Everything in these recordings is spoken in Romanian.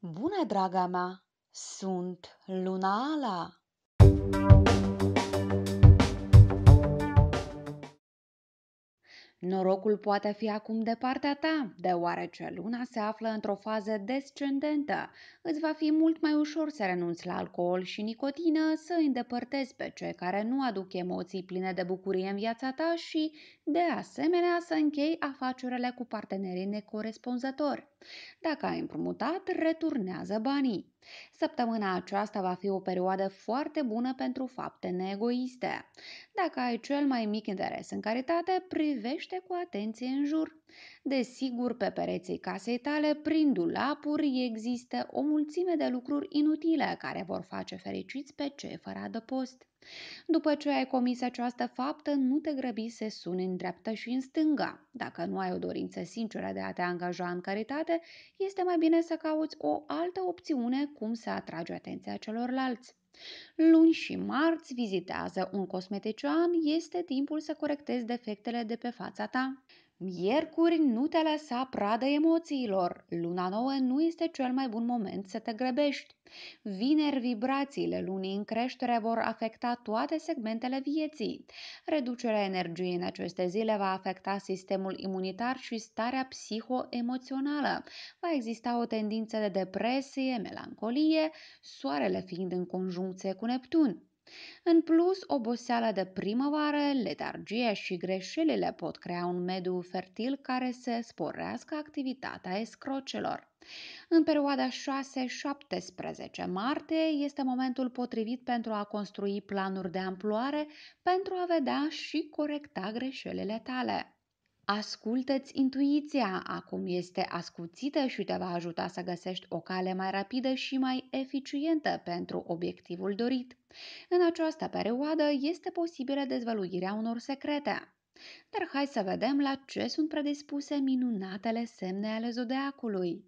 Bună, draga mea! Sunt Luna Ala! Norocul poate fi acum de partea ta, deoarece luna se află într-o fază descendentă. Îți va fi mult mai ușor să renunți la alcool și nicotină, să îi îndepărtezi pe cei care nu aduc emoții pline de bucurie în viața ta și de asemenea, să închei afacerile cu partenerii necorespunzători. Dacă ai împrumutat, returnează banii. Săptămâna aceasta va fi o perioadă foarte bună pentru fapte neegoiste. Dacă ai cel mai mic interes în caritate, privește cu atenție în jur. Desigur, pe pereții casei tale, prin dulapuri, există o mulțime de lucruri inutile care vor face fericiți pe cei fără adăpost. După ce ai comis această faptă, nu te grăbi să suni în dreapta și în stânga. Dacă nu ai o dorință sinceră de a te angaja în caritate, este mai bine să cauți o altă opțiune cum să atragi atenția celorlalți. Luni și marți vizitează un cosmetician, este timpul să corectezi defectele de pe fața ta. Miercuri nu te lăsa pradă emoțiilor. Luna nouă nu este cel mai bun moment să te grăbești. Vineri, vibrațiile lunii în creștere vor afecta toate segmentele vieții. Reducerea energiei în aceste zile va afecta sistemul imunitar și starea psihoemoțională. Va exista o tendință de depresie, melancolie, soarele fiind în conjuncție cu Neptun. În plus, oboseala de primăvară, letargia și greșelile pot crea un mediu fertil care să sporească activitatea escrocelor. În perioada 6-17 martie este momentul potrivit pentru a construi planuri de amploare pentru a vedea și corecta greșelile tale. Ascultă-ți intuiția acum este ascuțită și te va ajuta să găsești o cale mai rapidă și mai eficientă pentru obiectivul dorit. În această perioadă este posibilă dezvăluirea unor secrete. Dar hai să vedem la ce sunt predispuse minunatele semne ale zodeacului.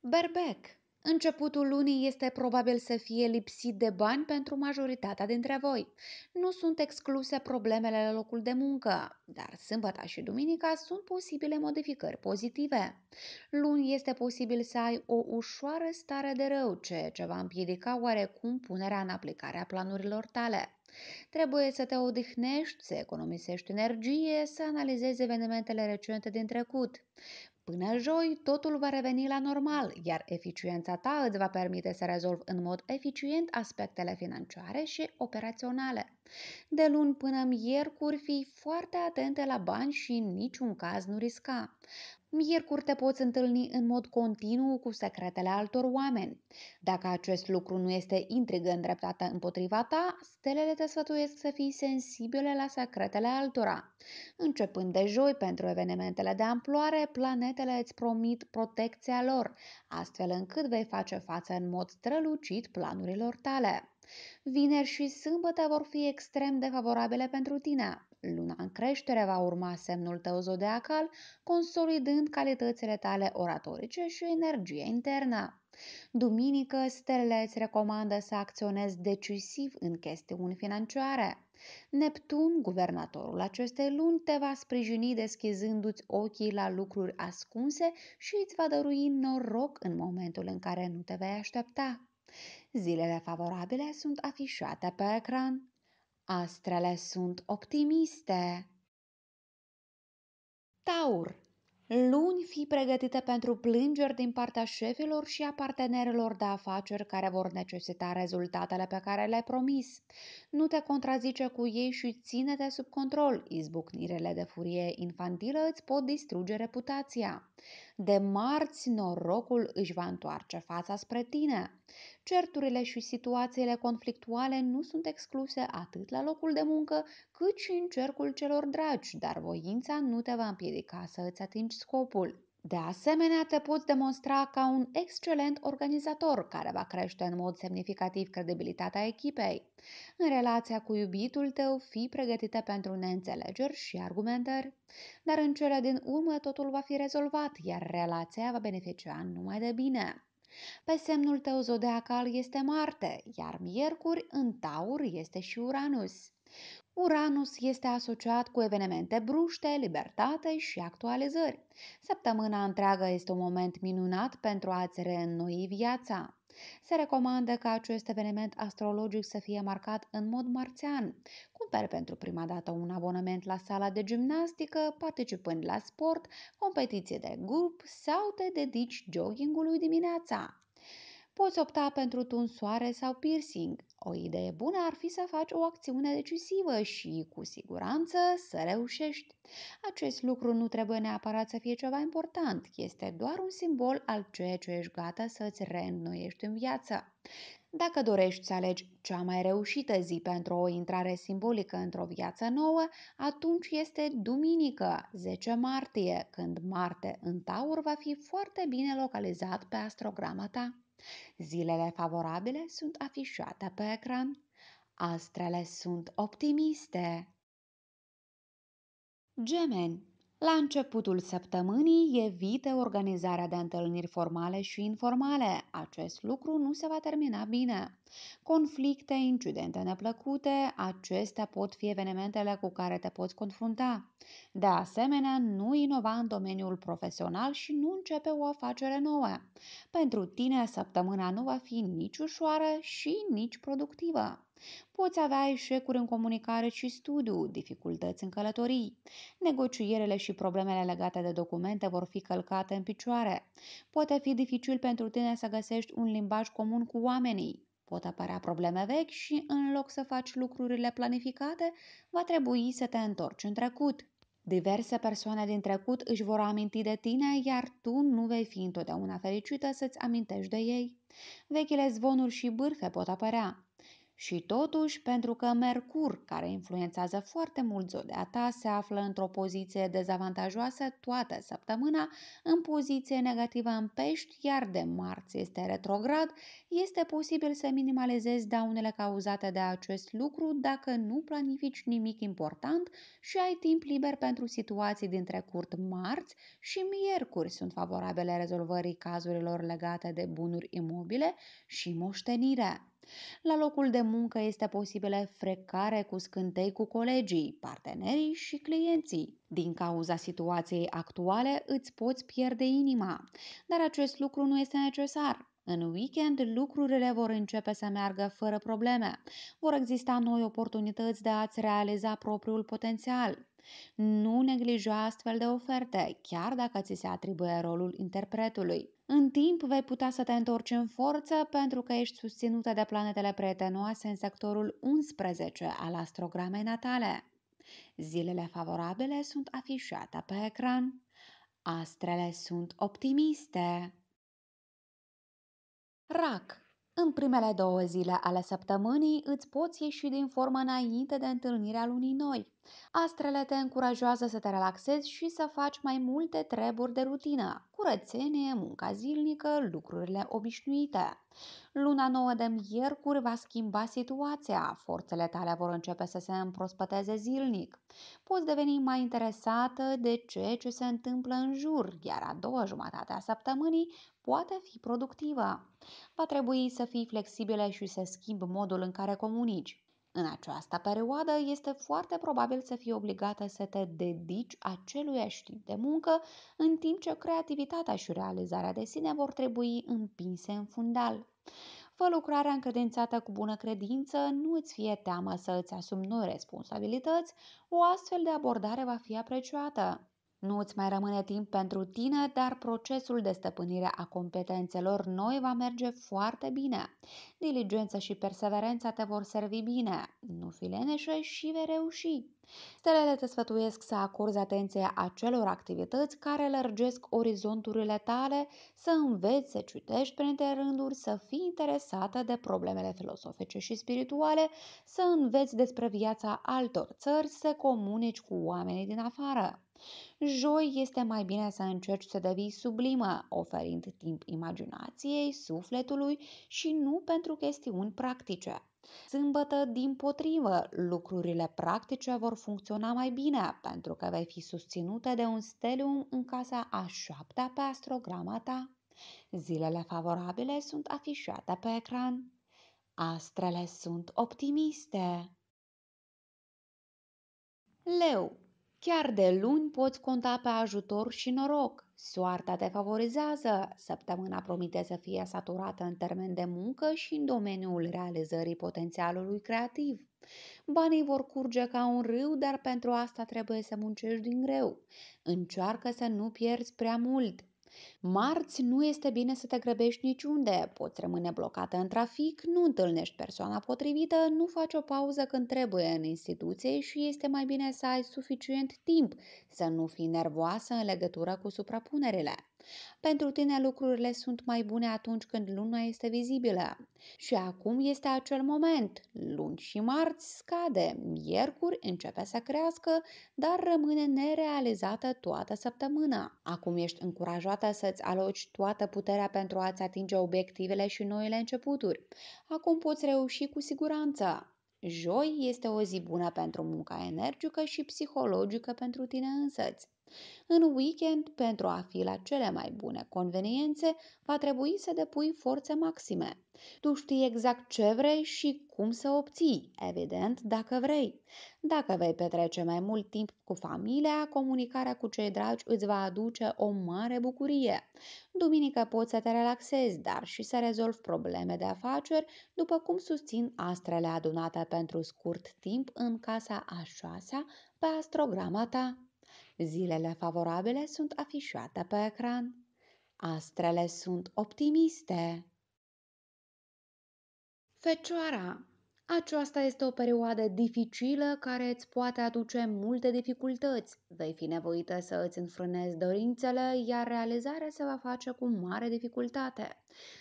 Berbec Începutul lunii este probabil să fie lipsit de bani pentru majoritatea dintre voi. Nu sunt excluse problemele la locul de muncă, dar sâmbăta și duminica sunt posibile modificări pozitive. Luni este posibil să ai o ușoară stare de rău, ceea ce va împiedica oarecum punerea în aplicare a planurilor tale. Trebuie să te odihnești, să economisești energie, să analizezi evenimentele recente din trecut. Până joi, totul va reveni la normal, iar eficiența ta îți va permite să rezolvi în mod eficient aspectele financiare și operaționale. De luni până miercuri, fii foarte atente la bani și în niciun caz nu risca. Miercuri te poți întâlni în mod continuu cu secretele altor oameni. Dacă acest lucru nu este intrigă îndreptată împotriva ta, stelele te sfătuiesc să fii sensibile la secretele altora. Începând de joi pentru evenimentele de amploare, planetele îți promit protecția lor, astfel încât vei face față în mod strălucit planurilor tale. Vineri și sâmbătă vor fi extrem de favorabile pentru tine. Luna în creștere va urma semnul tău zodiacal, consolidând calitățile tale oratorice și energie internă. Duminică, stelele îți recomandă să acționezi decisiv în chestiuni financiare. Neptun, guvernatorul acestei luni, te va sprijini deschizându-ți ochii la lucruri ascunse și îți va dărui noroc în momentul în care nu te vei aștepta. Zilele favorabile sunt afișate pe ecran. Astrele sunt optimiste. Taur. Luni fi pregătită pentru plângeri din partea șefilor și a partenerilor de afaceri care vor necesita rezultatele pe care le-ai promis. Nu te contrazice cu ei și ține-te sub control. Izbucnirele de furie infantilă îți pot distruge reputația. De marți, norocul își va întoarce fața spre tine. Certurile și situațiile conflictuale nu sunt excluse atât la locul de muncă, cât și în cercul celor dragi, dar voința nu te va împiedica să îți atingi scopul. De asemenea, te poți demonstra ca un excelent organizator care va crește în mod semnificativ credibilitatea echipei. În relația cu iubitul tău, fi pregătită pentru neînțelegeri și argumentări, dar în cele din urmă totul va fi rezolvat, iar relația va beneficia numai de bine. Pe semnul tău zodiacal este Marte, iar Miercuri în Taur este și Uranus. Uranus este asociat cu evenimente bruște, libertate și actualizări. Săptămâna întreagă este un moment minunat pentru a-ți reînnoi viața. Se recomandă ca acest eveniment astrologic să fie marcat în mod marțian. Cumperi pentru prima dată un abonament la sala de gimnastică, participând la sport, competiție de grup sau te dedici joggingului dimineața. Poți opta pentru tunsoare sau piercing. O idee bună ar fi să faci o acțiune decisivă și, cu siguranță, să reușești. Acest lucru nu trebuie neapărat să fie ceva important, este doar un simbol al ceea ce ești gata să-ți reînnoiești în viață. Dacă dorești să alegi cea mai reușită zi pentru o intrare simbolică într-o viață nouă, atunci este duminică, 10 martie, când Marte în Taur va fi foarte bine localizat pe astrograma ta. Zilele favorabile sunt afișate pe ecran. Astrele sunt optimiste. Gemeni la începutul săptămânii evite organizarea de întâlniri formale și informale. Acest lucru nu se va termina bine. Conflicte, incidente neplăcute, acestea pot fi evenimentele cu care te poți confrunta. De asemenea, nu inova în domeniul profesional și nu începe o afacere nouă. Pentru tine, săptămâna nu va fi nici ușoară și nici productivă. Poți avea eșecuri în comunicare și studiu, dificultăți în călătorii. Negocierele și problemele legate de documente vor fi călcate în picioare. Poate fi dificil pentru tine să găsești un limbaj comun cu oamenii. Pot apărea probleme vechi și, în loc să faci lucrurile planificate, va trebui să te întorci în trecut. Diverse persoane din trecut își vor aminti de tine, iar tu nu vei fi întotdeauna fericită să-ți amintești de ei. Vechile zvonuri și bârfe pot apărea. Și totuși, pentru că Mercur, care influențează foarte mult zodia ta, se află într-o poziție dezavantajoasă toată săptămâna, în poziție negativă în pești, iar de marți este retrograd, este posibil să minimalizezi daunele cauzate de acest lucru dacă nu planifici nimic important și ai timp liber pentru situații dintre curt marți și miercuri sunt favorabile rezolvării cazurilor legate de bunuri imobile și moștenire. La locul de muncă este posibilă frecare cu scântei cu colegii, partenerii și clienții. Din cauza situației actuale îți poți pierde inima, dar acest lucru nu este necesar. În weekend lucrurile vor începe să meargă fără probleme. Vor exista noi oportunități de a-ți realiza propriul potențial. Nu neglija astfel de oferte, chiar dacă ți se atribuie rolul interpretului. În timp vei putea să te întorci în forță pentru că ești susținută de planetele prietenoase în sectorul 11 al astrogramei natale. Zilele favorabile sunt afișate pe ecran. Astrele sunt optimiste. Rac în primele două zile ale săptămânii îți poți ieși din formă înainte de întâlnirea lunii noi. Astrele te încurajează să te relaxezi și să faci mai multe treburi de rutină, curățenie, munca zilnică, lucrurile obișnuite. Luna nouă de miercuri va schimba situația, forțele tale vor începe să se împrospăteze zilnic. Poți deveni mai interesată de ce ce se întâmplă în jur, iar a doua jumătate a săptămânii poate fi productivă. Va trebui să fii flexibilă și să schimbi modul în care comunici. În această perioadă este foarte probabil să fii obligată să te dedici acelui tip de muncă, în timp ce creativitatea și realizarea de sine vor trebui împinse în fundal. Fă lucrarea încredințată cu bună credință, nu îți fie teamă să îți asumi noi responsabilități, o astfel de abordare va fi apreciată. Nu îți mai rămâne timp pentru tine, dar procesul de stăpânire a competențelor noi va merge foarte bine. Diligența și perseverența te vor servi bine. Nu fi leneșă și vei reuși. Stelele te sfătuiesc să acorzi atenție acelor activități care lărgesc orizonturile tale, să înveți să citești printre rânduri, să fii interesată de problemele filosofice și spirituale, să înveți despre viața altor țări, să comunici cu oamenii din afară. Joi este mai bine să încerci să devii sublimă, oferind timp imaginației, sufletului și nu pentru chestiuni practice. Sâmbătă, din potrivă, lucrurile practice vor funcționa mai bine pentru că vei fi susținută de un stelium în casa a șaptea pe astrograma ta. Zilele favorabile sunt afișate pe ecran. Astrele sunt optimiste. Leu Chiar de luni poți conta pe ajutor și noroc. Soarta te favorizează. Săptămâna promite să fie saturată în termen de muncă și în domeniul realizării potențialului creativ. Banii vor curge ca un râu, dar pentru asta trebuie să muncești din greu. Încearcă să nu pierzi prea mult. Marți nu este bine să te grăbești niciunde, poți rămâne blocată în trafic, nu întâlnești persoana potrivită, nu faci o pauză când trebuie în instituție și este mai bine să ai suficient timp, să nu fii nervoasă în legătură cu suprapunerile. Pentru tine lucrurile sunt mai bune atunci când luna este vizibilă. Și acum este acel moment. Luni și marți scade, miercuri începe să crească, dar rămâne nerealizată toată săptămâna. Acum ești încurajată să-ți aloci toată puterea pentru a-ți atinge obiectivele și noile începuturi. Acum poți reuși cu siguranță. Joi este o zi bună pentru munca energică și psihologică pentru tine însăți. În weekend, pentru a fi la cele mai bune conveniențe, va trebui să depui forțe maxime. Tu știi exact ce vrei și cum să obții, evident, dacă vrei. Dacă vei petrece mai mult timp cu familia, comunicarea cu cei dragi îți va aduce o mare bucurie. Duminică poți să te relaxezi, dar și să rezolvi probleme de afaceri, după cum susțin astrele adunate pentru scurt timp în casa a șasea pe astrograma ta. Zilele favorabile sunt afișate pe ecran. Astrele sunt optimiste. Fecioara aceasta este o perioadă dificilă care îți poate aduce multe dificultăți. Vei fi nevoită să îți înfrânezi dorințele, iar realizarea se va face cu mare dificultate.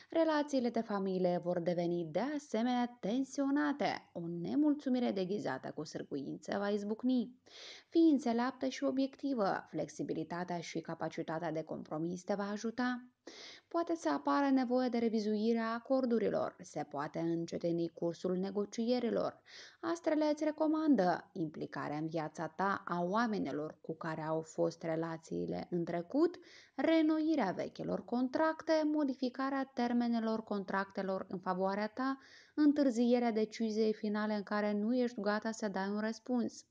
Relațiile de familie vor deveni de asemenea tensionate. O nemulțumire deghizată cu sârguință va izbucni. Fii înțeleaptă și obiectivă, flexibilitatea și capacitatea de compromis te va ajuta poate să apară nevoie de revizuirea acordurilor, se poate încetini cursul negocierilor astrele îți recomandă implicarea în viața ta a oamenilor cu care au fost relațiile în trecut, renoirea vechilor contracte, modificarea termenelor contractelor în favoarea ta, întârzierea deciziei finale în care nu ești gata să dai un răspuns.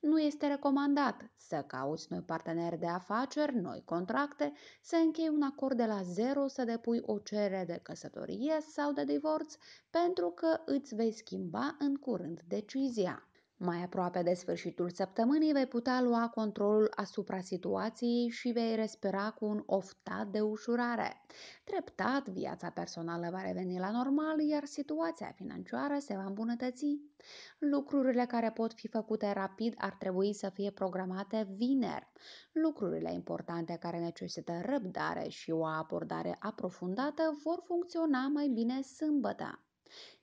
Nu este recomandat să cauți noi parteneri de afaceri, noi contracte, să închei un acord de la zero, să depui o cerere de căsătorie sau de divorț, pentru că îți vei schimba în curând de decizia. Mai aproape de sfârșitul săptămânii vei putea lua controlul asupra situației și vei respira cu un oftat de ușurare. Treptat, viața personală va reveni la normal, iar situația financiară se va îmbunătăți. Lucrurile care pot fi făcute rapid ar trebui să fie programate vineri. Lucrurile importante care necesită răbdare și o abordare aprofundată vor funcționa mai bine sâmbătă.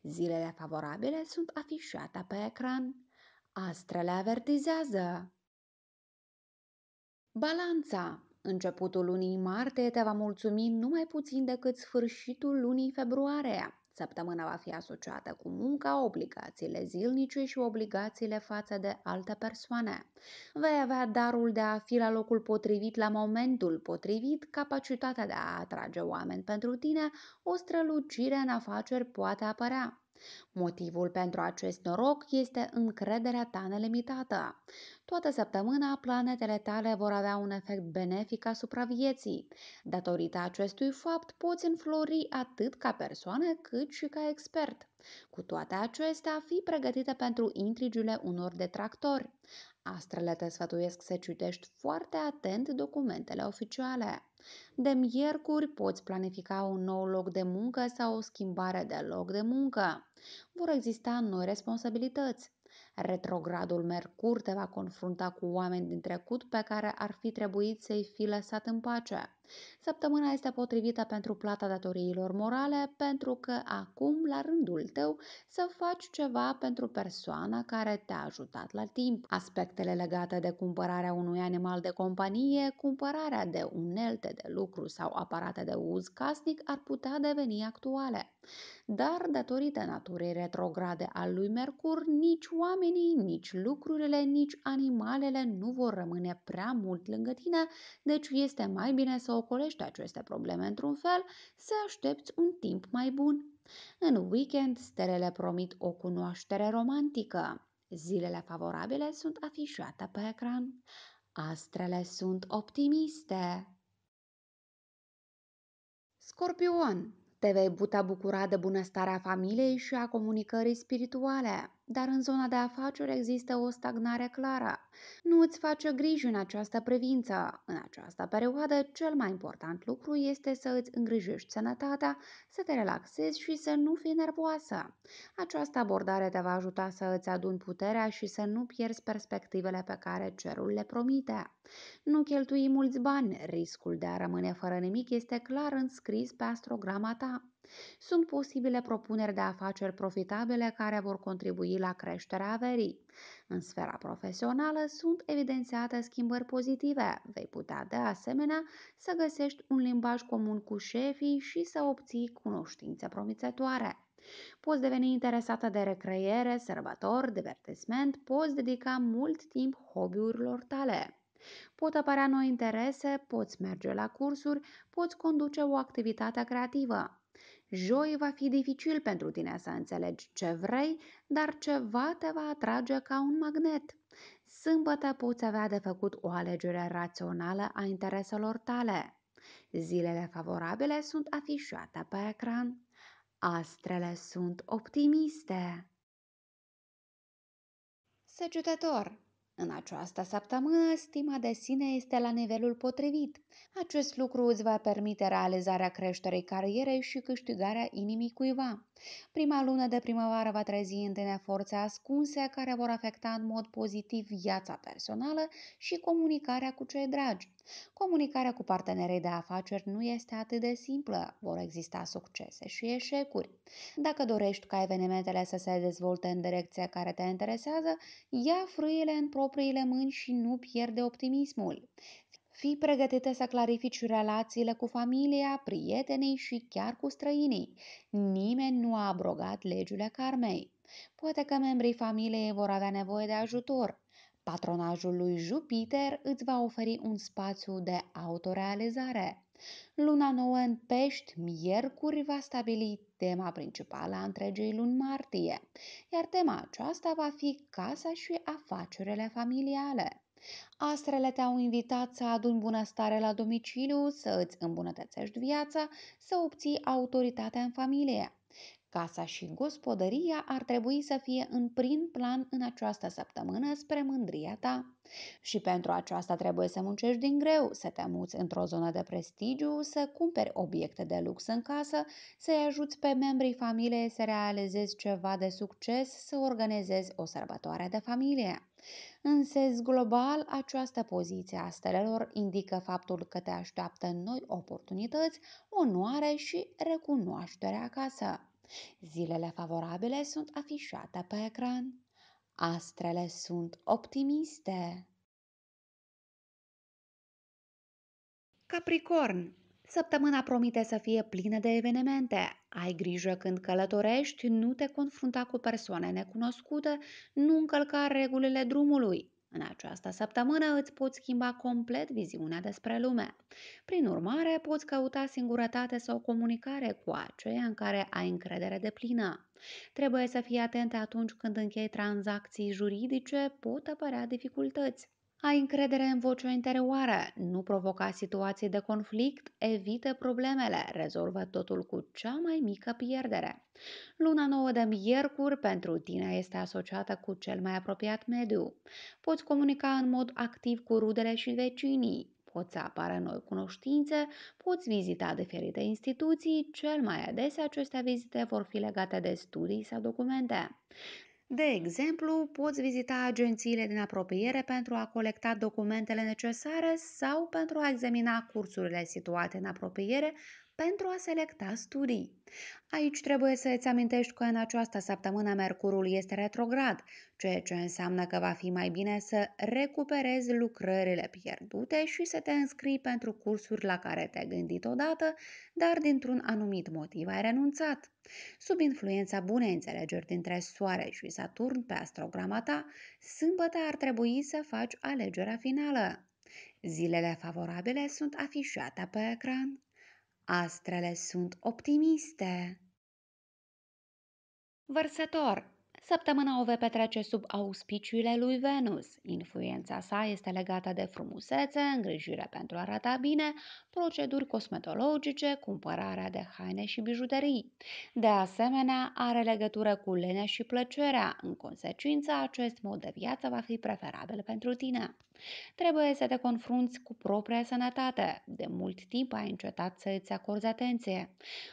Zilele favorabile sunt afișate pe ecran. Astrele avertizează. Balanța Începutul lunii martie te va mulțumi numai puțin decât sfârșitul lunii februarie. Săptămâna va fi asociată cu munca, obligațiile zilnice și obligațiile față de alte persoane. Vei avea darul de a fi la locul potrivit la momentul potrivit, capacitatea de a atrage oameni pentru tine, o strălucire în afaceri poate apărea. Motivul pentru acest noroc este încrederea ta nelimitată. Toată săptămâna, planetele tale vor avea un efect benefic asupra vieții. Datorită acestui fapt, poți înflori atât ca persoană cât și ca expert. Cu toate acestea, fii pregătită pentru intrigile unor detractori. Astrele te sfătuiesc să citești foarte atent documentele oficiale. De miercuri poți planifica un nou loc de muncă sau o schimbare de loc de muncă. Vor exista noi responsabilități. Retrogradul Mercur te va confrunta cu oameni din trecut pe care ar fi trebuit să-i fi lăsat în pace. Săptămâna este potrivită pentru plata datoriilor morale, pentru că acum, la rândul tău, să faci ceva pentru persoana care te-a ajutat la timp. Aspectele legate de cumpărarea unui animal de companie, cumpărarea de unelte de lucru sau aparate de uz casnic ar putea deveni actuale dar datorită naturii retrograde a lui Mercur, nici oamenii, nici lucrurile, nici animalele nu vor rămâne prea mult lângă tine, deci este mai bine să ocolești aceste probleme într-un fel, să aștepți un timp mai bun. În weekend, stelele promit o cunoaștere romantică. Zilele favorabile sunt afișate pe ecran. Astrele sunt optimiste. Scorpion te vei putea bucura de bunăstarea familiei și a comunicării spirituale dar în zona de afaceri există o stagnare clară. Nu îți face griji în această privință. În această perioadă, cel mai important lucru este să îți îngrijești sănătatea, să te relaxezi și să nu fii nervoasă. Această abordare te va ajuta să îți aduni puterea și să nu pierzi perspectivele pe care cerul le promite. Nu cheltui mulți bani, riscul de a rămâne fără nimic este clar înscris pe astrograma ta. Sunt posibile propuneri de afaceri profitabile care vor contribui la creșterea averii. În sfera profesională sunt evidențiate schimbări pozitive. Vei putea de asemenea să găsești un limbaj comun cu șefii și să obții cunoștințe promițătoare. Poți deveni interesată de recreere, sărbători, divertisment, poți dedica mult timp hobby-urilor tale. Pot apărea noi interese, poți merge la cursuri, poți conduce o activitate creativă. Joi va fi dificil pentru tine să înțelegi ce vrei, dar ceva te va atrage ca un magnet. Sâmbătă poți avea de făcut o alegere rațională a intereselor tale. Zilele favorabile sunt afișate pe ecran. Astrele sunt optimiste. Săgetător în această săptămână, stima de sine este la nivelul potrivit. Acest lucru îți va permite realizarea creșterii carierei și câștigarea inimii cuiva. Prima lună de primăvară va trezi tine forțe ascunse care vor afecta în mod pozitiv viața personală și comunicarea cu cei dragi. Comunicarea cu partenerii de afaceri nu este atât de simplă, vor exista succese și eșecuri. Dacă dorești ca evenimentele să se dezvolte în direcția care te interesează, ia frâiele în propriile mâini și nu pierde optimismul. Fii pregătită să clarifici relațiile cu familia, prietenii și chiar cu străinii. Nimeni nu a abrogat legile karmei. Poate că membrii familiei vor avea nevoie de ajutor. Patronajul lui Jupiter îți va oferi un spațiu de autorealizare. Luna nouă în pești, miercuri, va stabili tema principală a întregii luni martie, iar tema aceasta va fi casa și afacerile familiale. Astrele te-au invitat să aduni bunăstare la domiciliu, să îți îmbunătățești viața, să obții autoritatea în familie. Casa și gospodăria ar trebui să fie în prim plan în această săptămână spre mândria ta. Și pentru aceasta trebuie să muncești din greu, să te muți într-o zonă de prestigiu, să cumperi obiecte de lux în casă, să-i ajuți pe membrii familiei să realizezi ceva de succes, să organizezi o sărbătoare de familie. În sens global, această poziție a stelelor indică faptul că te așteaptă noi oportunități, onoare și recunoaștere acasă. Zilele favorabile sunt afișate pe ecran. Astrele sunt optimiste. Capricorn Săptămâna promite să fie plină de evenimente. Ai grijă când călătorești, nu te confrunta cu persoane necunoscute, nu încălca regulile drumului. În această săptămână îți poți schimba complet viziunea despre lume. Prin urmare, poți căuta singurătate sau comunicare cu aceia în care ai încredere de plină. Trebuie să fii atent atunci când închei tranzacții juridice, pot apărea dificultăți. Ai încredere în vocea interioară, nu provoca situații de conflict, evită problemele, rezolvă totul cu cea mai mică pierdere. Luna nouă de miercuri pentru tine este asociată cu cel mai apropiat mediu. Poți comunica în mod activ cu rudele și vecinii, poți să apară noi cunoștințe, poți vizita diferite instituții, cel mai adesea aceste vizite vor fi legate de studii sau documente. De exemplu, poți vizita agențiile din apropiere pentru a colecta documentele necesare sau pentru a examina cursurile situate în apropiere pentru a selecta studii. Aici trebuie să îți amintești că în această săptămână Mercurul este retrograd, ceea ce înseamnă că va fi mai bine să recuperezi lucrările pierdute și să te înscrii pentru cursuri la care te-ai gândit odată, dar dintr-un anumit motiv ai renunțat. Sub influența bunei înțelegeri dintre Soare și Saturn pe astrograma ta, sâmbătă ar trebui să faci alegerea finală. Zilele favorabile sunt afișate pe ecran. Astrele sunt optimiste. Vărsător Săptămâna o vei petrece sub auspiciile lui Venus. Influența sa este legată de frumusețe, îngrijire pentru a arăta bine, proceduri cosmetologice, cumpărarea de haine și bijuterii. De asemenea, are legătură cu lenea și plăcerea. În consecință, acest mod de viață va fi preferabil pentru tine. Trebuie să te confrunți cu propria sănătate. De mult timp ai încetat să îți acorzi atenție.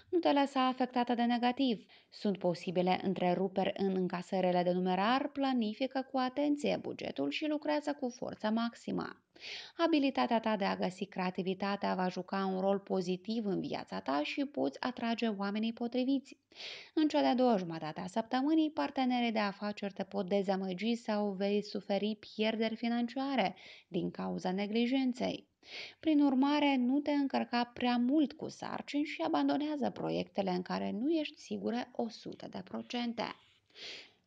Nu te lăsa afectată de negativ. Sunt posibile întreruperi în încă caserele de numerar planifică cu atenție bugetul și lucrează cu forța maximă. Abilitatea ta de a găsi creativitatea va juca un rol pozitiv în viața ta și poți atrage oamenii potriviți. În cea de-a doua jumătate a săptămânii, partenerii de afaceri te pot dezamăgi sau vei suferi pierderi financiare din cauza neglijenței. Prin urmare, nu te încărca prea mult cu sarcini și abandonează proiectele în care nu ești sigură 100%.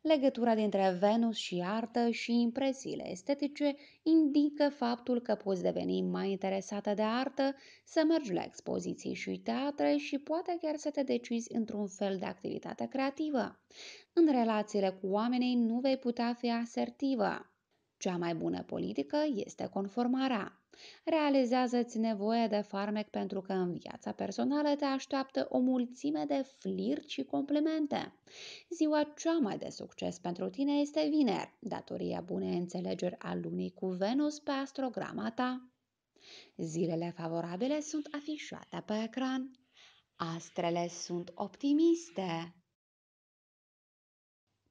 Legătura dintre Venus și artă și impresiile estetice indică faptul că poți deveni mai interesată de artă, să mergi la expoziții și teatre și poate chiar să te decizi într-un fel de activitate creativă. În relațiile cu oamenii nu vei putea fi asertivă. Cea mai bună politică este conformarea. Realizează-ți nevoia de farmec pentru că în viața personală te așteaptă o mulțime de fliri și complimente. Ziua cea mai de succes pentru tine este vineri, datoria bunei înțelegeri a lunii cu Venus pe astrograma ta. Zilele favorabile sunt afișate pe ecran. Astrele sunt optimiste.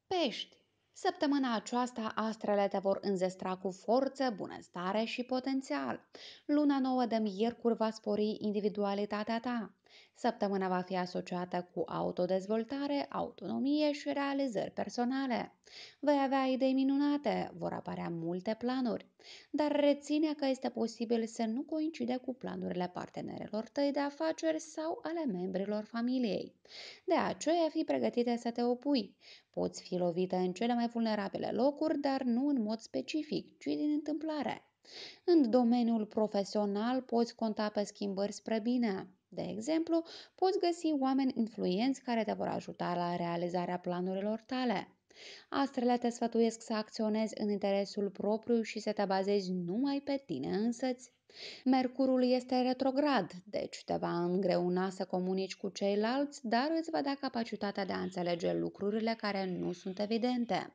Pești Săptămâna aceasta astrele te vor înzestra cu forță, bunăstare și potențial. Luna nouă de miercuri va spori individualitatea ta. Săptămâna va fi asociată cu autodezvoltare, autonomie și realizări personale. Vei avea idei minunate, vor apărea multe planuri, dar reține că este posibil să nu coincide cu planurile partenerilor tăi de afaceri sau ale membrilor familiei. De aceea, fi pregătită să te opui. Poți fi lovită în cele mai vulnerabile locuri, dar nu în mod specific, ci din întâmplare. În domeniul profesional poți conta pe schimbări spre bine. De exemplu, poți găsi oameni influenți care te vor ajuta la realizarea planurilor tale. Astrele te sfătuiesc să acționezi în interesul propriu și să te bazezi numai pe tine însăți. Mercurul este retrograd, deci te va îngreuna să comunici cu ceilalți, dar îți va da capacitatea de a înțelege lucrurile care nu sunt evidente.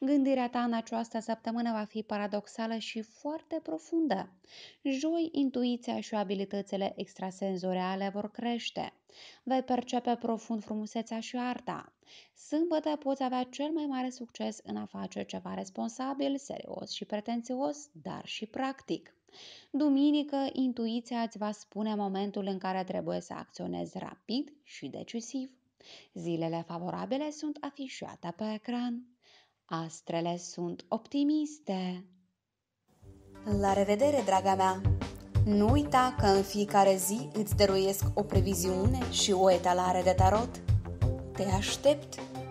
Gândirea ta în această săptămână va fi paradoxală și foarte profundă. Joi, intuiția și abilitățile extrasenzoriale vor crește. Vei percepe profund frumusețea și arta. Sâmbătă poți avea cel mai mare succes în a face ceva responsabil, serios și pretențios, dar și practic. Duminică, intuiția îți va spune momentul în care trebuie să acționezi rapid și decisiv. Zilele favorabile sunt afișate pe ecran. Astrele sunt optimiste. La revedere, draga mea! Nu uita că în fiecare zi îți dăruiesc o previziune și o etalare de tarot. Te aștept!